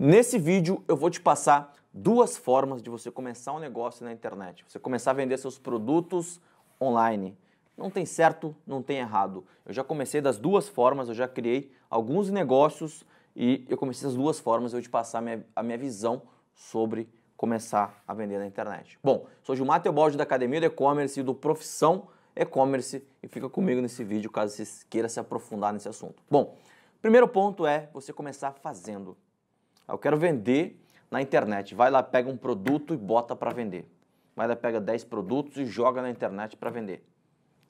Nesse vídeo eu vou te passar duas formas de você começar um negócio na internet. Você começar a vender seus produtos online. Não tem certo, não tem errado. Eu já comecei das duas formas, eu já criei alguns negócios e eu comecei as duas formas, eu vou te passar a minha, a minha visão sobre começar a vender na internet. Bom, sou Gilmar Teobaldi da Academia do E-Commerce e do Profissão E-Commerce e fica comigo nesse vídeo caso você queira se aprofundar nesse assunto. Bom, primeiro ponto é você começar fazendo. Ah, eu quero vender na internet. Vai lá, pega um produto e bota para vender. Vai lá, pega 10 produtos e joga na internet para vender.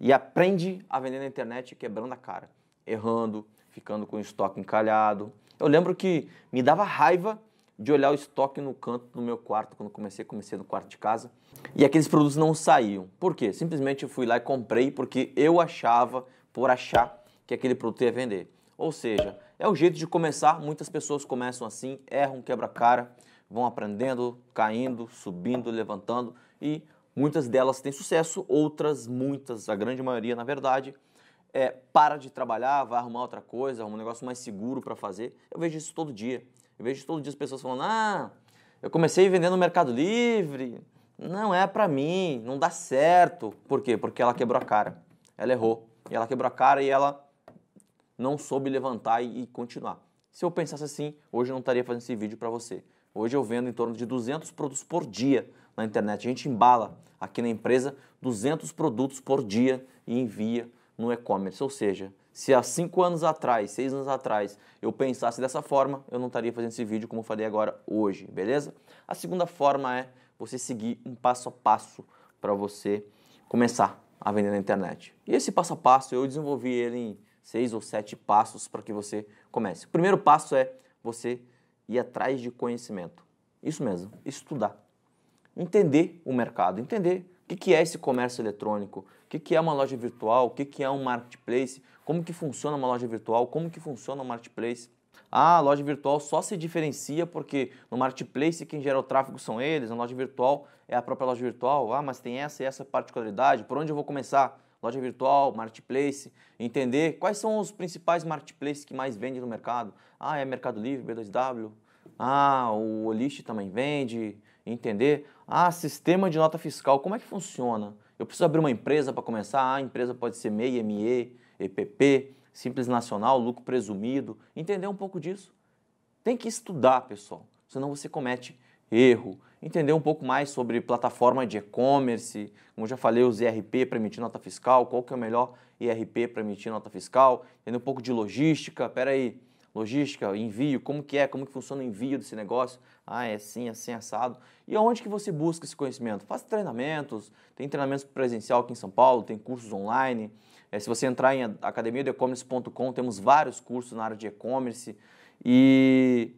E aprende a vender na internet quebrando a cara, errando, ficando com o estoque encalhado. Eu lembro que me dava raiva de olhar o estoque no canto do meu quarto quando comecei, comecei no quarto de casa, e aqueles produtos não saíam. Por quê? Simplesmente eu fui lá e comprei porque eu achava, por achar, que aquele produto ia vender. Ou seja, é o jeito de começar, muitas pessoas começam assim, erram, quebra-cara, vão aprendendo, caindo, subindo, levantando e muitas delas têm sucesso, outras, muitas, a grande maioria, na verdade, é, para de trabalhar, vai arrumar outra coisa, arruma um negócio mais seguro para fazer. Eu vejo isso todo dia. Eu vejo todo dia as pessoas falando: ah, eu comecei vendendo no Mercado Livre, não é para mim, não dá certo. Por quê? Porque ela quebrou a cara, ela errou, e ela quebrou a cara e ela não soube levantar e, e continuar. Se eu pensasse assim, hoje eu não estaria fazendo esse vídeo para você. Hoje eu vendo em torno de 200 produtos por dia na internet. A gente embala aqui na empresa 200 produtos por dia e envia no e-commerce. Ou seja, se há 5 anos atrás, 6 anos atrás, eu pensasse dessa forma, eu não estaria fazendo esse vídeo como eu falei agora hoje, beleza? A segunda forma é você seguir um passo a passo para você começar a vender na internet. E esse passo a passo eu desenvolvi ele em seis ou sete passos para que você comece. O primeiro passo é você ir atrás de conhecimento. Isso mesmo, estudar. Entender o mercado, entender o que é esse comércio eletrônico, o que é uma loja virtual, o que é um marketplace, como que funciona uma loja virtual, como que funciona um marketplace. Ah, a loja virtual só se diferencia porque no marketplace quem gera o tráfego são eles, na loja virtual é a própria loja virtual. Ah, mas tem essa e essa particularidade, por onde eu vou começar? Loja virtual, marketplace, entender quais são os principais marketplaces que mais vendem no mercado. Ah, é Mercado Livre, B2W. Ah, o Olist também vende. Entender. Ah, sistema de nota fiscal, como é que funciona? Eu preciso abrir uma empresa para começar. Ah, a empresa pode ser MEI, ME, EPP, Simples Nacional, lucro presumido. Entender um pouco disso. Tem que estudar, pessoal, senão você comete erro, entender um pouco mais sobre plataforma de e-commerce, como já falei, os IRP para emitir nota fiscal, qual que é o melhor IRP para emitir nota fiscal, entender um pouco de logística, peraí, logística, envio, como que é, como que funciona o envio desse negócio, ah, é assim, assim, assado. E aonde que você busca esse conhecimento? Faça treinamentos, tem treinamentos presencial aqui em São Paulo, tem cursos online, é, se você entrar em e-commerce.com, temos vários cursos na área de e-commerce e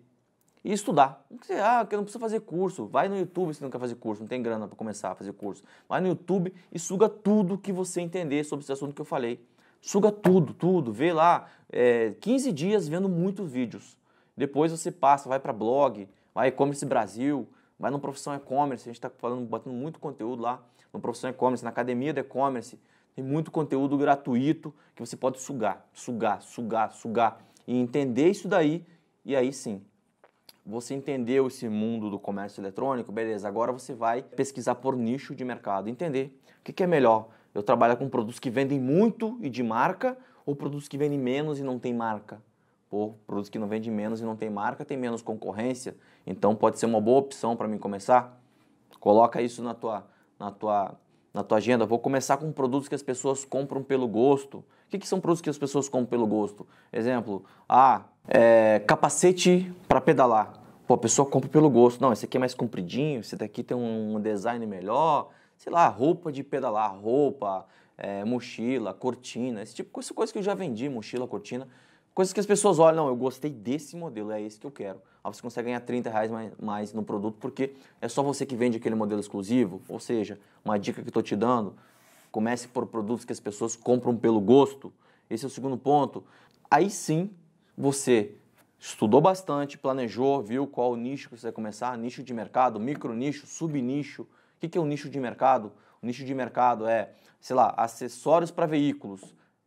e estudar. Não sei, ah, que não precisa fazer curso. Vai no YouTube se não quer fazer curso, não tem grana para começar a fazer curso. Vai no YouTube e suga tudo que você entender sobre esse assunto que eu falei. Suga tudo, tudo. Vê lá é, 15 dias vendo muitos vídeos. Depois você passa, vai para blog, vai e-commerce Brasil, vai no Profissão E-Commerce. A gente está falando, botando muito conteúdo lá no Profissão E-Commerce, na Academia do E-Commerce. Tem muito conteúdo gratuito que você pode sugar, sugar, sugar, sugar e entender isso daí. E aí sim, você entendeu esse mundo do comércio eletrônico, beleza, agora você vai pesquisar por nicho de mercado, entender o que, que é melhor. Eu trabalho com produtos que vendem muito e de marca ou produtos que vendem menos e não tem marca? Pô, produtos que não vendem menos e não tem marca tem menos concorrência, então pode ser uma boa opção para mim começar. Coloca isso na tua, na tua, na tua agenda. Vou começar com produtos que as pessoas compram pelo gosto. O que, que são produtos que as pessoas compram pelo gosto? Exemplo, ah, é, capacete para pedalar. Pô, a pessoa compra pelo gosto. Não, esse aqui é mais compridinho, esse daqui tem um design melhor. Sei lá, roupa de pedalar, roupa, é, mochila, cortina, esse tipo de coisa que eu já vendi, mochila, cortina. Coisas que as pessoas olham, não, eu gostei desse modelo, é esse que eu quero. Aí você consegue ganhar 30 reais mais, mais no produto, porque é só você que vende aquele modelo exclusivo. Ou seja, uma dica que eu estou te dando, comece por produtos que as pessoas compram pelo gosto. Esse é o segundo ponto. Aí sim, você estudou bastante, planejou, viu qual nicho que você vai começar, nicho de mercado, micro nicho, sub nicho O que é o um nicho de mercado? O nicho de mercado é, sei lá, acessórios para veículos.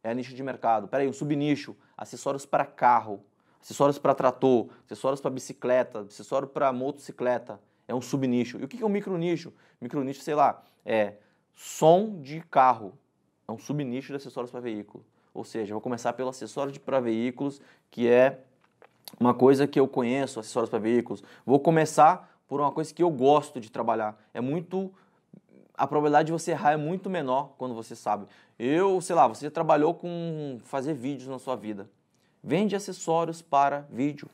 É nicho de mercado. Peraí, um nicho acessórios para carro, acessórios para trator, acessórios para bicicleta, acessório para motocicleta. É um sub nicho E o que é um micro nicho? Micro nicho, sei lá, é som de carro. É um sub nicho de acessórios para veículo. Ou seja, vou começar pelo acessório para veículos, que é uma coisa que eu conheço, acessórios para veículos. Vou começar por uma coisa que eu gosto de trabalhar. É muito a probabilidade de você errar é muito menor quando você sabe. Eu, sei lá, você trabalhou com fazer vídeos na sua vida. Vende acessórios para vídeo,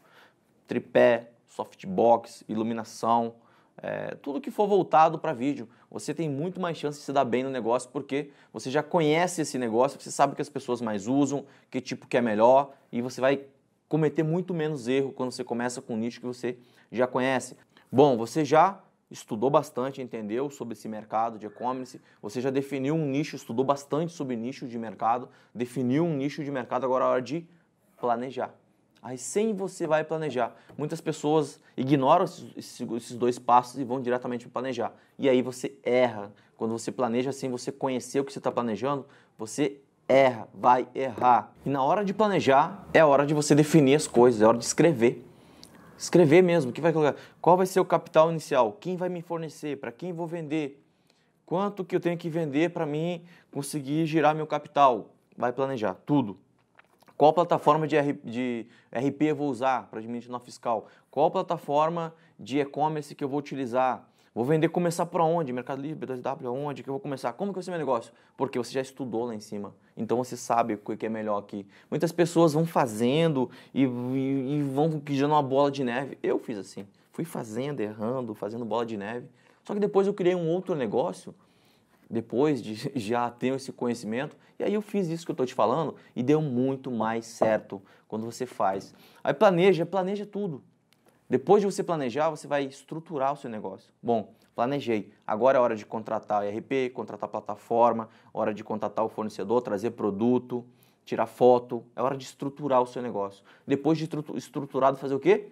tripé, softbox, iluminação, é, tudo que for voltado para vídeo. Você tem muito mais chance de se dar bem no negócio porque você já conhece esse negócio, você sabe que as pessoas mais usam, que tipo que é melhor e você vai cometer muito menos erro quando você começa com um nicho que você já conhece. Bom, você já estudou bastante, entendeu sobre esse mercado de e-commerce, você já definiu um nicho, estudou bastante sobre nicho de mercado, definiu um nicho de mercado, agora é hora de planejar. Aí sem você vai planejar. Muitas pessoas ignoram esses dois passos e vão diretamente planejar. E aí você erra. Quando você planeja sem você conhecer o que você está planejando, você erra, vai errar. E na hora de planejar, é hora de você definir as coisas, é hora de escrever. Escrever mesmo, que vai colocar, qual vai ser o capital inicial, quem vai me fornecer, para quem vou vender, quanto que eu tenho que vender para mim conseguir girar meu capital. Vai planejar tudo. Qual plataforma de, R, de RP eu vou usar para diminuir a fiscal? Qual plataforma de e-commerce que eu vou utilizar? Vou vender começar por onde? Mercado Livre, B2W, onde que eu vou começar? Como que vai ser meu negócio? Porque você já estudou lá em cima. Então você sabe o que é melhor aqui. Muitas pessoas vão fazendo e, e, e vão criando uma bola de neve. Eu fiz assim. Fui fazendo, errando, fazendo bola de neve. Só que depois eu criei um outro negócio, depois de já ter esse conhecimento, e aí eu fiz isso que eu estou te falando e deu muito mais certo quando você faz. Aí planeja, planeja tudo. Depois de você planejar, você vai estruturar o seu negócio. Bom, planejei. Agora é hora de contratar ERP, contratar plataforma, hora de contratar o fornecedor, trazer produto, tirar foto. É hora de estruturar o seu negócio. Depois de estruturado, fazer o quê?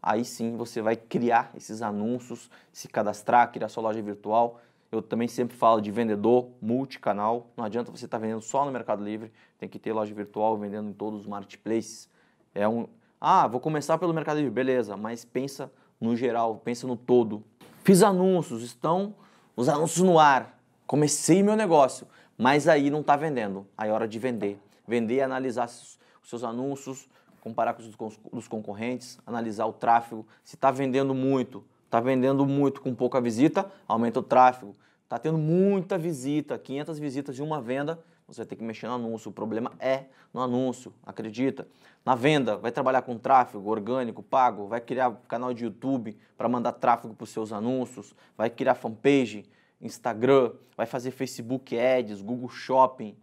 Aí sim você vai criar esses anúncios, se cadastrar, criar sua loja virtual. Eu também sempre falo de vendedor multicanal. Não adianta você estar vendendo só no Mercado Livre, tem que ter loja virtual vendendo em todos os marketplaces. É um, ah, vou começar pelo Mercado Livre, beleza, mas pensa no geral, pensa no todo. Fiz anúncios, estão os anúncios no ar. Comecei meu negócio, mas aí não está vendendo. Aí é hora de vender. Vender analisar os seus anúncios, comparar com os dos concorrentes, analisar o tráfego. Se está vendendo muito, está vendendo muito com pouca visita, aumenta o tráfego. Está tendo muita visita, 500 visitas de uma venda, você vai ter que mexer no anúncio. O problema é no anúncio, acredita. Na venda, vai trabalhar com tráfego orgânico, pago, vai criar canal de YouTube para mandar tráfego para os seus anúncios, vai criar fanpage, Instagram, vai fazer Facebook Ads, Google Shopping,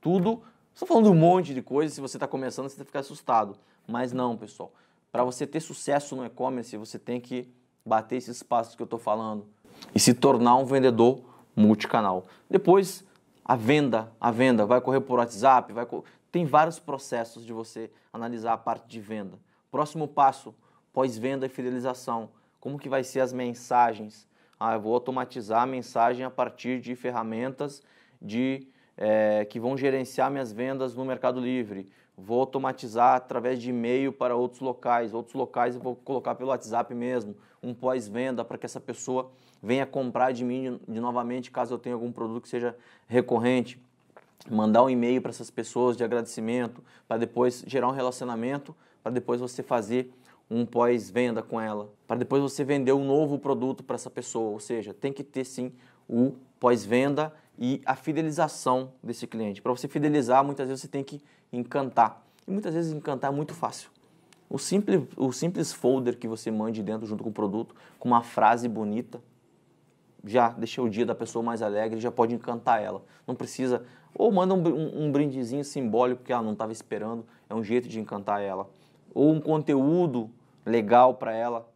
tudo. Estou falando um monte de coisa, se você está começando, você vai ficar assustado. Mas não, pessoal. Para você ter sucesso no e-commerce, você tem que bater esses passos que eu estou falando e se tornar um vendedor multicanal. Depois, a venda, a venda vai correr por WhatsApp, vai co... tem vários processos de você analisar a parte de venda. Próximo passo, pós-venda e fidelização. Como que vai ser as mensagens? Ah, eu vou automatizar a mensagem a partir de ferramentas de é, que vão gerenciar minhas vendas no Mercado Livre. Vou automatizar através de e-mail para outros locais. Outros locais eu vou colocar pelo WhatsApp mesmo, um pós-venda para que essa pessoa venha comprar de mim de, novamente caso eu tenha algum produto que seja recorrente. Mandar um e-mail para essas pessoas de agradecimento, para depois gerar um relacionamento, para depois você fazer um pós-venda com ela, para depois você vender um novo produto para essa pessoa. Ou seja, tem que ter sim o pós-venda e a fidelização desse cliente. Para você fidelizar, muitas vezes você tem que encantar. E muitas vezes encantar é muito fácil. O simples, o simples folder que você mande dentro junto com o produto, com uma frase bonita, já deixa o dia da pessoa mais alegre, já pode encantar ela. Não precisa. Ou manda um, um brindezinho simbólico que ela ah, não estava esperando, é um jeito de encantar ela. Ou um conteúdo legal para ela,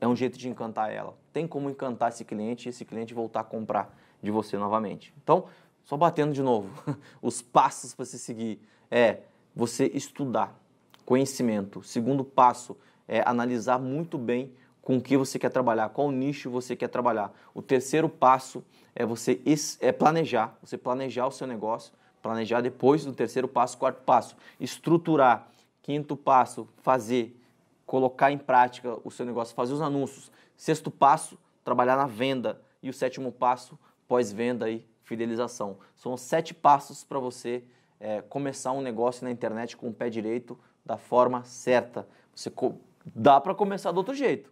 é um jeito de encantar ela. Tem como encantar esse cliente e esse cliente voltar a comprar de você novamente. Então, só batendo de novo, os passos para se seguir é você estudar conhecimento. segundo passo é analisar muito bem com o que você quer trabalhar, qual nicho você quer trabalhar. O terceiro passo é você é planejar, você planejar o seu negócio, planejar depois do terceiro passo, quarto passo, estruturar, quinto passo, fazer, colocar em prática o seu negócio, fazer os anúncios. Sexto passo, trabalhar na venda e o sétimo passo, pós-venda e fidelização. São sete passos para você é, começar um negócio na internet com o pé direito da forma certa. Você dá para começar do outro jeito.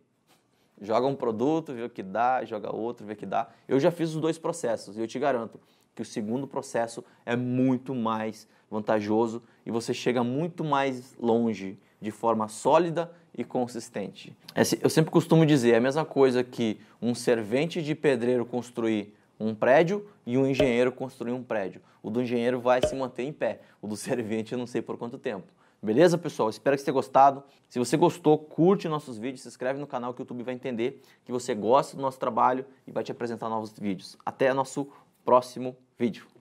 Joga um produto, vê o que dá, joga outro, vê o que dá. Eu já fiz os dois processos e eu te garanto que o segundo processo é muito mais vantajoso e você chega muito mais longe de forma sólida e consistente. É eu sempre costumo dizer, é a mesma coisa que um servente de pedreiro construir um prédio e um engenheiro construir um prédio. O do engenheiro vai se manter em pé, o do servente eu não sei por quanto tempo. Beleza, pessoal? Espero que você tenha gostado. Se você gostou, curte nossos vídeos, se inscreve no canal que o YouTube vai entender que você gosta do nosso trabalho e vai te apresentar novos vídeos. Até nosso próximo vídeo.